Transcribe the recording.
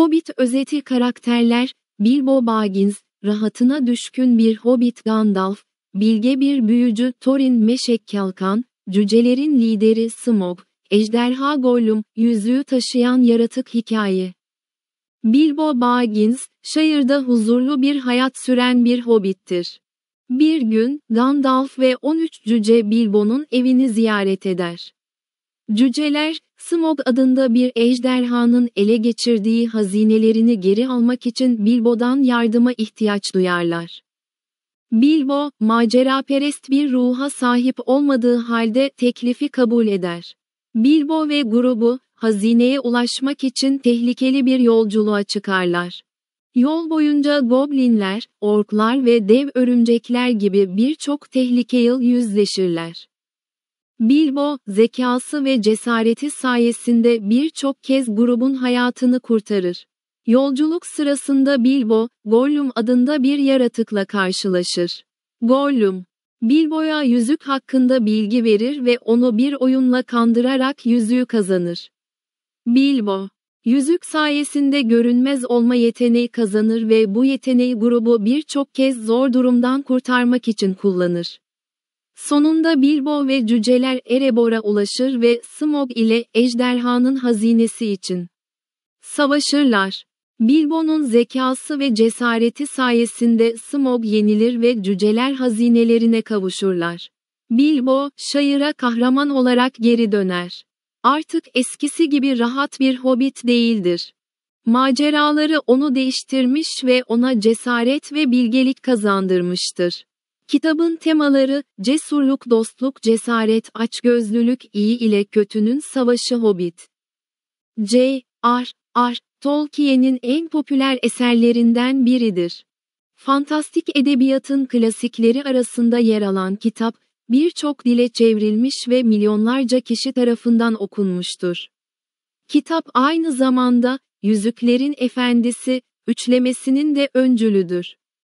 Hobbit özeti karakterler, Bilbo Baggins, rahatına düşkün bir Hobbit Gandalf, bilge bir büyücü Thorin Meşek Kalkan, cücelerin lideri Smog, ejderha Gollum, yüzüğü taşıyan yaratık hikaye. Bilbo Baggins, şehirde huzurlu bir hayat süren bir Hobittir. Bir gün, Gandalf ve 13 cüce Bilbo'nun evini ziyaret eder. Cüceler, Smog adında bir ejderhanın ele geçirdiği hazinelerini geri almak için Bilbo'dan yardıma ihtiyaç duyarlar. Bilbo, maceraperest bir ruha sahip olmadığı halde teklifi kabul eder. Bilbo ve grubu, hazineye ulaşmak için tehlikeli bir yolculuğa çıkarlar. Yol boyunca goblinler, orklar ve dev örümcekler gibi birçok tehlikeyle yüzleşirler. Bilbo, zekası ve cesareti sayesinde birçok kez grubun hayatını kurtarır. Yolculuk sırasında Bilbo, Gollum adında bir yaratıkla karşılaşır. Gollum, Bilbo'ya yüzük hakkında bilgi verir ve onu bir oyunla kandırarak yüzüğü kazanır. Bilbo, yüzük sayesinde görünmez olma yeteneği kazanır ve bu yeteneği grubu birçok kez zor durumdan kurtarmak için kullanır. Sonunda Bilbo ve cüceler Erebor'a ulaşır ve Smog ile ejderhanın hazinesi için savaşırlar. Bilbo'nun zekası ve cesareti sayesinde Smog yenilir ve cüceler hazinelerine kavuşurlar. Bilbo, şayıra kahraman olarak geri döner. Artık eskisi gibi rahat bir hobbit değildir. Maceraları onu değiştirmiş ve ona cesaret ve bilgelik kazandırmıştır. Kitabın temaları, cesurluk, dostluk, cesaret, açgözlülük, iyi ile kötünün savaşı Hobbit. J. R. R. Tolkien'in en popüler eserlerinden biridir. Fantastik edebiyatın klasikleri arasında yer alan kitap, birçok dile çevrilmiş ve milyonlarca kişi tarafından okunmuştur. Kitap aynı zamanda, Yüzüklerin Efendisi, üçlemesinin de öncülüdür.